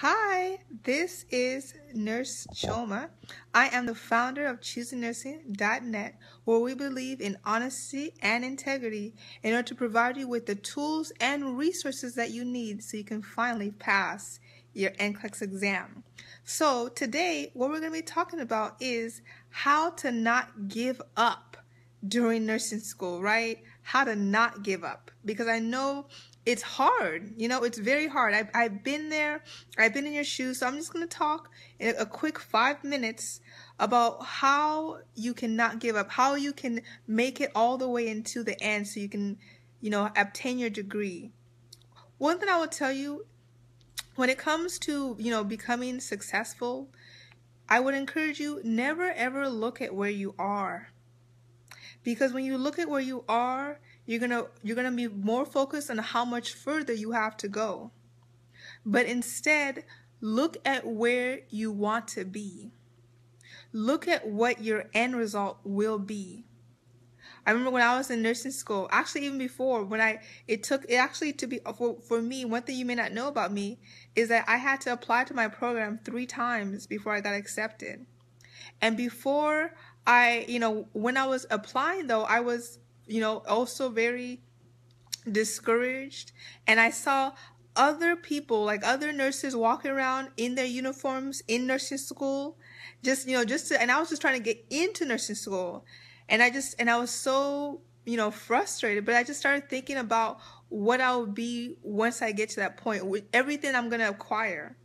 Hi, this is Nurse Choma. I am the founder of ChoosingNursing.net, where we believe in honesty and integrity in order to provide you with the tools and resources that you need so you can finally pass your NCLEX exam. So, today, what we're going to be talking about is how to not give up during nursing school, right? How to not give up. Because I know it's hard. You know, it's very hard. I've, I've been there. I've been in your shoes. So I'm just going to talk in a quick five minutes about how you cannot give up, how you can make it all the way into the end so you can, you know, obtain your degree. One thing I will tell you when it comes to, you know, becoming successful, I would encourage you never ever look at where you are. Because when you look at where you are, you're going to you're going to be more focused on how much further you have to go. But instead, look at where you want to be. Look at what your end result will be. I remember when I was in nursing school, actually even before, when I it took it actually to be for, for me, one thing you may not know about me is that I had to apply to my program 3 times before I got accepted. And before I, you know, when I was applying though, I was you know, also very discouraged. And I saw other people, like other nurses walking around in their uniforms in nursing school, just, you know, just to, and I was just trying to get into nursing school. And I just, and I was so, you know, frustrated, but I just started thinking about what I'll be once I get to that point with everything I'm going to acquire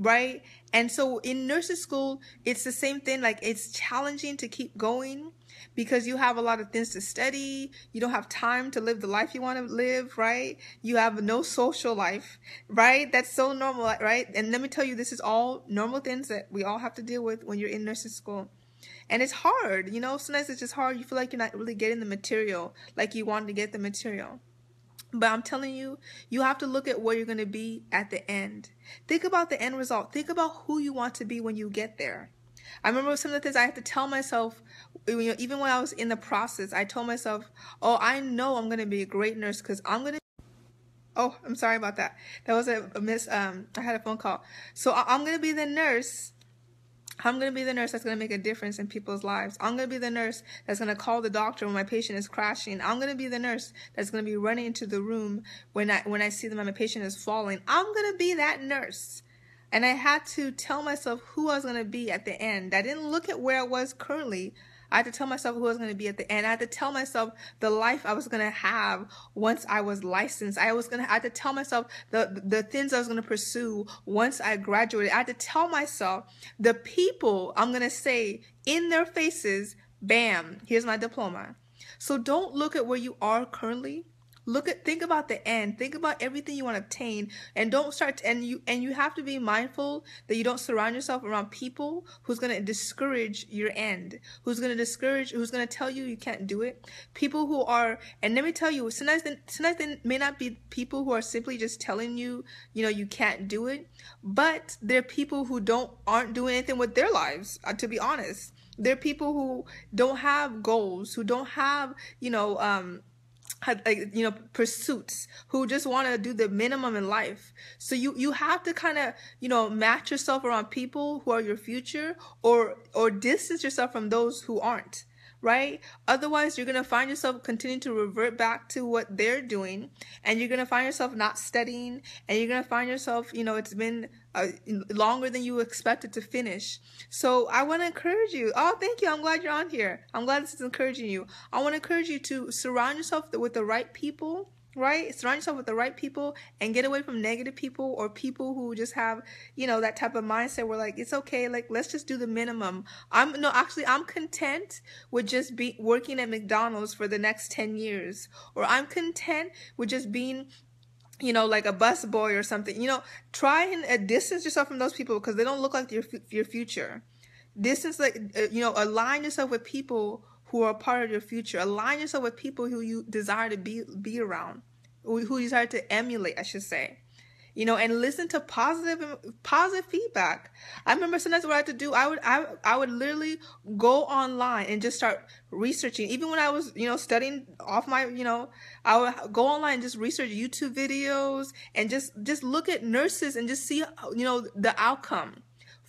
right? And so in nurses school, it's the same thing. Like it's challenging to keep going because you have a lot of things to study. You don't have time to live the life you want to live, right? You have no social life, right? That's so normal, right? And let me tell you, this is all normal things that we all have to deal with when you're in nursing school. And it's hard, you know, sometimes it's just hard. You feel like you're not really getting the material like you want to get the material. But I'm telling you, you have to look at where you're going to be at the end. Think about the end result. Think about who you want to be when you get there. I remember some of the things I had to tell myself, even when I was in the process, I told myself, oh, I know I'm going to be a great nurse because I'm going to. Oh, I'm sorry about that. That was a, miss. Um, I had a phone call. So I'm going to be the nurse I'm going to be the nurse that's going to make a difference in people's lives. I'm going to be the nurse that's going to call the doctor when my patient is crashing. I'm going to be the nurse that's going to be running into the room when I when I see that my patient is falling. I'm going to be that nurse. And I had to tell myself who I was going to be at the end. I didn't look at where I was currently. I had to tell myself who I was going to be at the end. I had to tell myself the life I was going to have once I was licensed. I was going to, I had to tell myself the, the things I was going to pursue once I graduated. I had to tell myself the people I'm going to say in their faces, bam, here's my diploma. So don't look at where you are currently look at think about the end think about everything you want to obtain and don't start to, and you and you have to be mindful that you don't surround yourself around people who's going to discourage your end who's going to discourage who's going to tell you you can't do it people who are and let me tell you sometimes they, sometimes they may not be people who are simply just telling you you know you can't do it but they're people who don't aren't doing anything with their lives uh, to be honest they're people who don't have goals who don't have you know um uh, you know pursuits who just want to do the minimum in life so you you have to kind of you know match yourself around people who are your future or or distance yourself from those who aren't right? Otherwise, you're going to find yourself continuing to revert back to what they're doing and you're going to find yourself not studying and you're going to find yourself, you know, it's been uh, longer than you expected to finish. So I want to encourage you. Oh, thank you. I'm glad you're on here. I'm glad this is encouraging you. I want to encourage you to surround yourself with the right people right? Surround yourself with the right people and get away from negative people or people who just have, you know, that type of mindset where like it's okay, like let's just do the minimum. I'm no, actually I'm content with just be working at McDonald's for the next 10 years or I'm content with just being you know, like a bus boy or something. You know, try and uh, distance yourself from those people because they don't look like your your future. Distance, like uh, you know, align yourself with people who are part of your future. Align yourself with people who you desire to be be around, who you desire to emulate, I should say. You know, and listen to positive positive feedback. I remember sometimes what I had to do, I would I I would literally go online and just start researching. Even when I was, you know, studying off my, you know, I would go online and just research YouTube videos and just just look at nurses and just see, you know, the outcome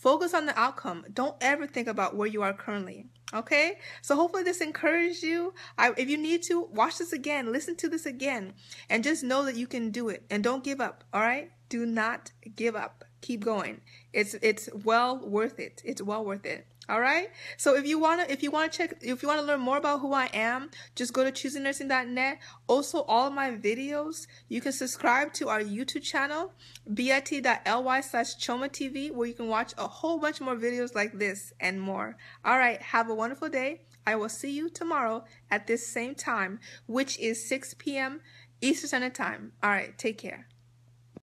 Focus on the outcome. Don't ever think about where you are currently. Okay? So hopefully this encouraged you. I, if you need to, watch this again, listen to this again, and just know that you can do it. And don't give up. All right? Do not give up. Keep going. It's it's well worth it. It's well worth it. All right. So if you wanna, if you wanna check, if you wanna learn more about who I am, just go to choosingnursing.net. Also, all my videos. You can subscribe to our YouTube channel, bit.ly/chomatv, where you can watch a whole bunch more videos like this and more. All right. Have a wonderful day. I will see you tomorrow at this same time, which is 6 p.m. Eastern Standard Time. All right. Take care.